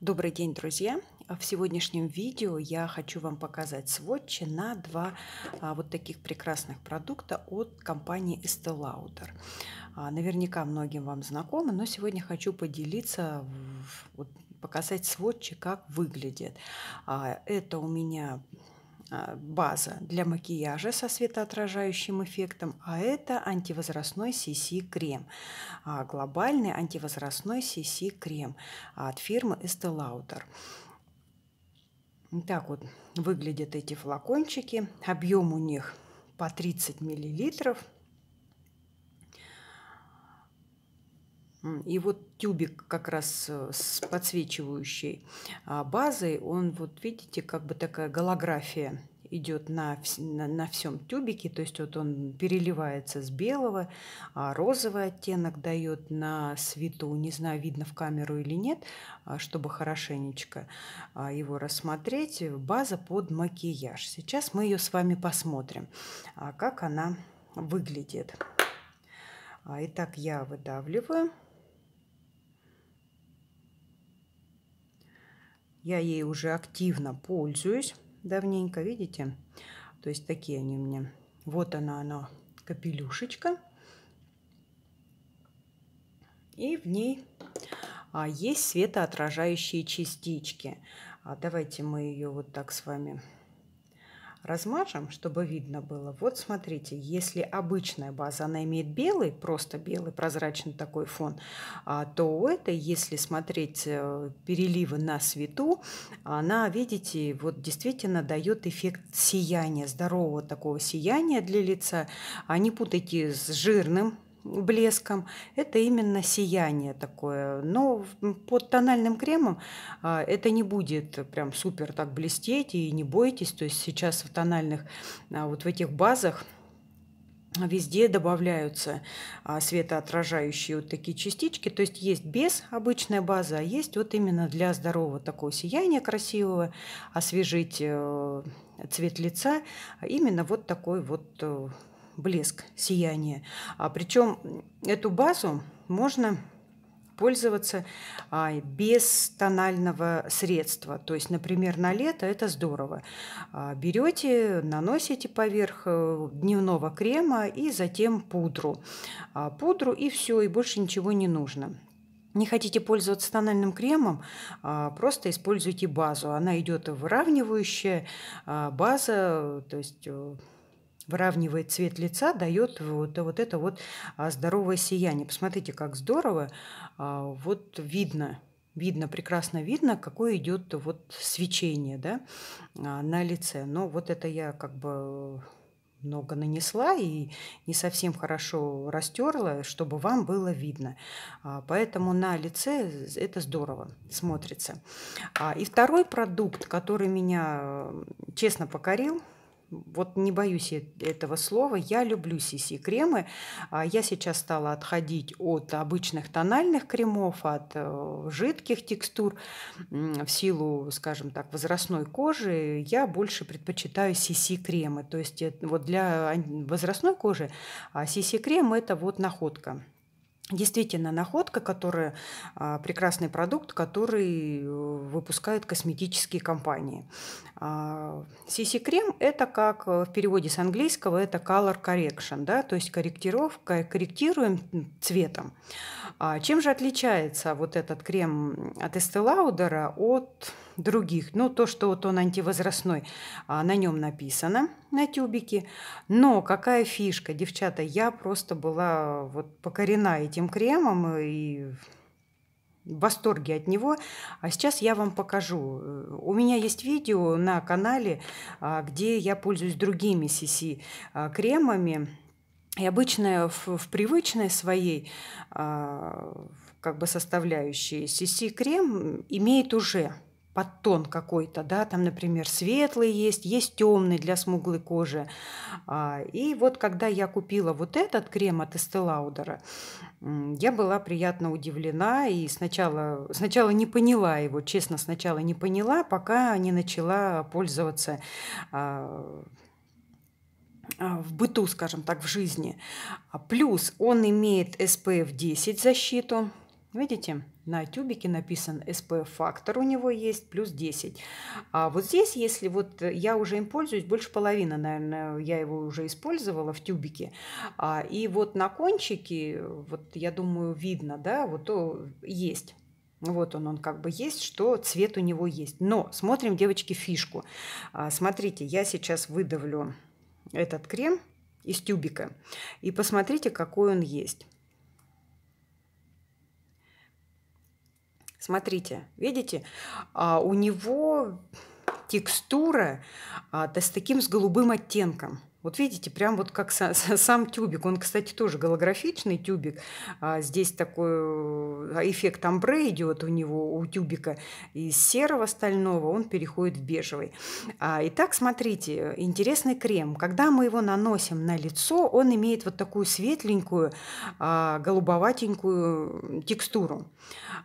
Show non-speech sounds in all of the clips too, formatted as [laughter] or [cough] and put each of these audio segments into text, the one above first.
Добрый день, друзья! В сегодняшнем видео я хочу вам показать сводчи на два а, вот таких прекрасных продукта от компании Estee Lauder. А, наверняка многим вам знакомы, но сегодня хочу поделиться, вот, показать сводчи, как выглядит. А, это у меня а, база для макияжа со светоотражающим эффектом, а это антивозрастной CC-крем, а, глобальный антивозрастной CC-крем от фирмы Estee Lauder. Так вот выглядят эти флакончики. Объем у них по 30 миллилитров – И вот тюбик как раз э, с подсвечивающей а, базой, он вот видите, как бы такая голография идет на, на, на всем тюбике, то есть вот он переливается с белого, а розовый оттенок дает на свету, не знаю, видно в камеру или нет, а, чтобы хорошенечко а, его рассмотреть, база под макияж. Сейчас мы ее с вами посмотрим, как она выглядит. Итак, я выдавливаю. Я ей уже активно пользуюсь давненько, видите? То есть такие они мне. Вот она, она, капелюшечка. И в ней а, есть светоотражающие частички. А, давайте мы ее вот так с вами размажем, чтобы видно было. Вот смотрите, если обычная база, она имеет белый, просто белый прозрачный такой фон, а, то у этой, если смотреть э, переливы на свету, она, видите, вот действительно дает эффект сияния, здорового такого сияния для лица. А Не путайте с жирным блеском, это именно сияние такое. Но под тональным кремом а, это не будет прям супер так блестеть и не бойтесь. То есть сейчас в тональных, а, вот в этих базах Везде добавляются а, светоотражающие вот такие частички. То есть есть без обычная база, а есть вот именно для здорового такого сияния красивого, освежить э, цвет лица именно вот такой вот э, блеск, сияние. А причем эту базу можно пользоваться а, без тонального средства. То есть, например, на лето это здорово. А, берете, наносите поверх э, дневного крема и затем пудру. А, пудру и все, и больше ничего не нужно. Не хотите пользоваться тональным кремом, а, просто используйте базу. Она идет выравнивающая а, база, то есть э, выравнивает цвет лица, дает вот, вот это вот а, здоровое сияние. Посмотрите, как здорово. А, вот видно, видно, прекрасно видно, какое идет вот свечение да, а, на лице. Но вот это я как бы много нанесла и не совсем хорошо растерла, чтобы вам было видно. Поэтому на лице это здорово смотрится. И второй продукт, который меня э, честно покорил – вот не боюсь этого слова. Я люблю CC-кремы. А, я сейчас стала отходить от обычных тональных кремов, от э, жидких текстур. В силу, скажем так, возрастной кожи я больше предпочитаю CC-кремы. То есть э, вот для а, возрастной кожи CC-крем а, – это вот находка. Действительно, находка, которая а, прекрасный продукт, который э, выпускают косметические компании. А, CC-крем – это как э, в переводе с английского это color correction, да, то есть корректировка, корректируем цветом. А чем же отличается вот этот крем от Estee Lauder от других. Ну, то, что вот он антивозрастной, а, на нем написано, на тюбике. Но какая фишка, девчата, я просто была вот покорена этим кремом и в восторге от него. А сейчас я вам покажу. У меня есть видео на канале, а, где я пользуюсь другими CC-кремами. А, и обычно в, в привычной своей как бы составляющей CC-крем имеет уже подтон какой-то, да, там, например, светлый есть, есть темный для смуглой кожи. А, и вот когда я купила вот этот крем от Estee Lauder, я была приятно удивлена и сначала, сначала не поняла его, честно, сначала не поняла, пока не начала пользоваться а, а, в быту, скажем так, в жизни. Плюс он имеет SPF 10 защиту, Видите, на тюбике написан SPF фактор у него есть, плюс 10. А вот здесь, если вот э, я уже им пользуюсь, больше половины, наверное, я его уже использовала в тюбике. А, и вот на кончике, вот я думаю, видно, да, вот то есть. Вот он, он как бы есть, что цвет у него есть. Но смотрим, девочки, фишку. А, смотрите, я сейчас выдавлю этот крем из тюбика. И посмотрите, какой он есть. Смотрите, видите, а у него текстура а, да, с таким с голубым оттенком – вот видите, прям вот как сам, тюбик. Он, кстати, тоже голографичный тюбик. А здесь такой а, эффект амбре идет у него, у тюбика. Из серого стального он переходит в бежевый. А, итак, смотрите, интересный крем. Когда мы его наносим на лицо, он имеет вот такую светленькую, голубоватенькую текстуру.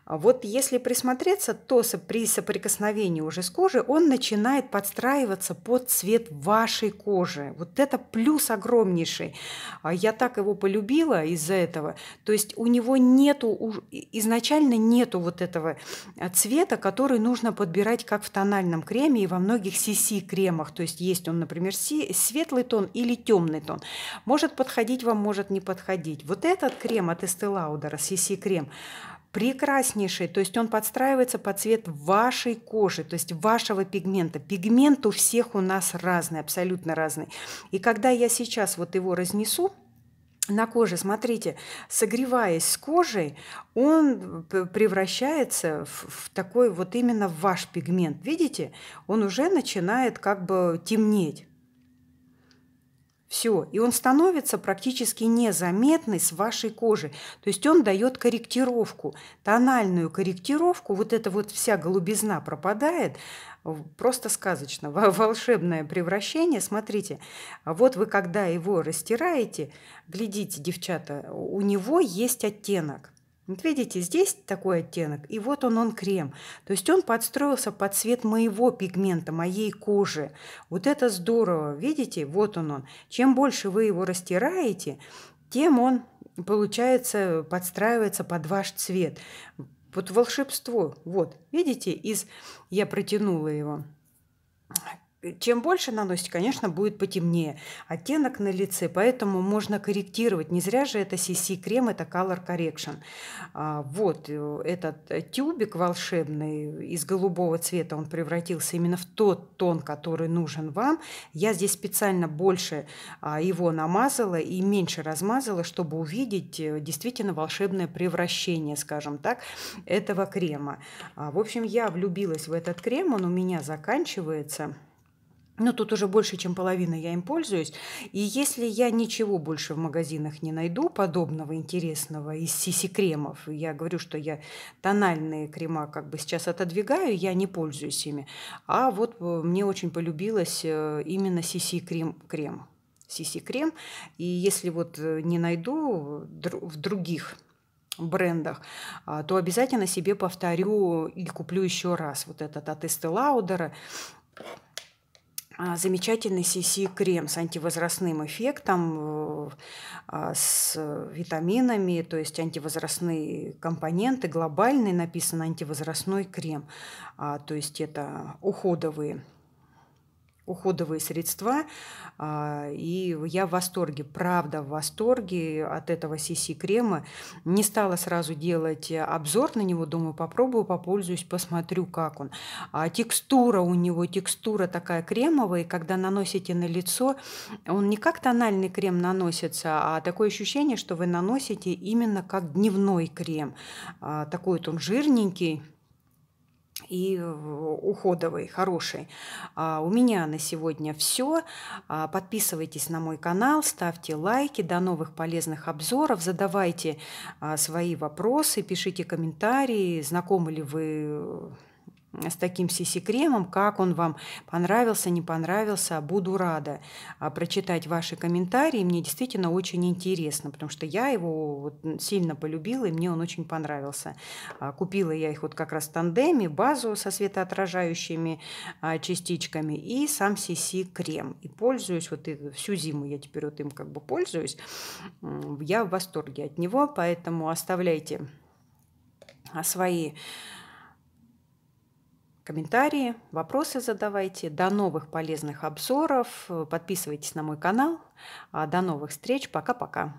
Вот если присмотреться, то при соприкосновении уже с кожей он начинает подстраиваться под цвет вашей кожи. Вот это это плюс огромнейший. А, я так его полюбила из-за этого. То есть у него нету, изначально нету вот этого э, цвета, который нужно подбирать как в тональном креме и во многих CC кремах. То есть есть он, например, светлый тон или темный тон. Может подходить вам, может не подходить. Вот этот крем от Estee Lauder, CC крем, прекраснейший, то есть он подстраивается под цвет вашей кожи, то есть вашего пигмента. Пигмент у всех у нас разный, абсолютно разный. И когда я сейчас вот его разнесу, на коже, смотрите, согреваясь с кожей, он превращается в, в такой вот именно ваш пигмент. Видите, он уже начинает как бы темнеть. Все. И он становится практически незаметный с вашей кожи. То есть он дает корректировку, тональную корректировку. Вот эта вот вся голубизна пропадает. Э, просто сказочно. [laughs] Волшебное превращение. Смотрите, вот вы когда его растираете, глядите, девчата, у него есть оттенок. Вот видите, здесь такой оттенок, и вот он, он крем. То есть он подстроился под цвет моего пигмента, моей кожи. Вот это здорово, видите, вот он он. Чем больше вы его растираете, тем он, получается, подстраивается под ваш цвет. Вот волшебство, вот, видите, из... Я протянула его Э, чем больше наносите, конечно, будет потемнее оттенок на лице, поэтому можно корректировать. Не зря же это CC-крем, это Color Correction. А, вот э, этот э, тюбик волшебный из голубого цвета, он превратился именно в тот тон, который нужен вам. Я здесь специально больше а, его намазала и меньше размазала, чтобы увидеть действительно волшебное превращение, скажем так, этого крема. А, в общем, я влюбилась в этот крем, он у меня заканчивается. Ну, тут уже больше, чем половина я им пользуюсь. И если я ничего больше в магазинах не найду подобного интересного из сиси-кремов, я говорю, что я тональные крема как бы сейчас отодвигаю, я не пользуюсь ими. А вот э, мне очень полюбилась э, именно сиси-крем. Крем. Сиси-крем. И если вот э, не найду в других брендах, а, то обязательно себе повторю и куплю еще раз вот этот от Estee Lauder. А, замечательный CC-крем с антивозрастным эффектом, э, с витаминами, то есть антивозрастные компоненты, глобальный написан антивозрастной крем, а, то есть это уходовые уходовые средства. А, и я в восторге, правда в восторге от этого CC-крема. Не стала сразу делать обзор на него, думаю, попробую, попользуюсь, посмотрю, как он. А, текстура у него, текстура такая кремовая, и когда наносите на лицо, он не как тональный крем наносится, а такое ощущение, что вы наносите именно как дневной крем. А, такой вот он жирненький, и э, уходовый, хороший. А, у меня на сегодня все. А, подписывайтесь на мой канал, ставьте лайки. До новых полезных обзоров. Задавайте а, свои вопросы, пишите комментарии, знакомы ли вы э, с таким сиси-кремом, как он вам понравился, не понравился, буду рада а, прочитать ваши комментарии. Мне действительно очень интересно, потому что я его сильно полюбила, и мне он очень понравился. А, купила я их вот как раз в тандеме, базу со светоотражающими а, частичками и сам сиси-крем. И пользуюсь, вот и всю зиму я теперь вот им как бы пользуюсь. Я в восторге от него, поэтому оставляйте свои комментарии, вопросы задавайте. До новых полезных обзоров. Подписывайтесь на мой канал. А до новых встреч. Пока-пока.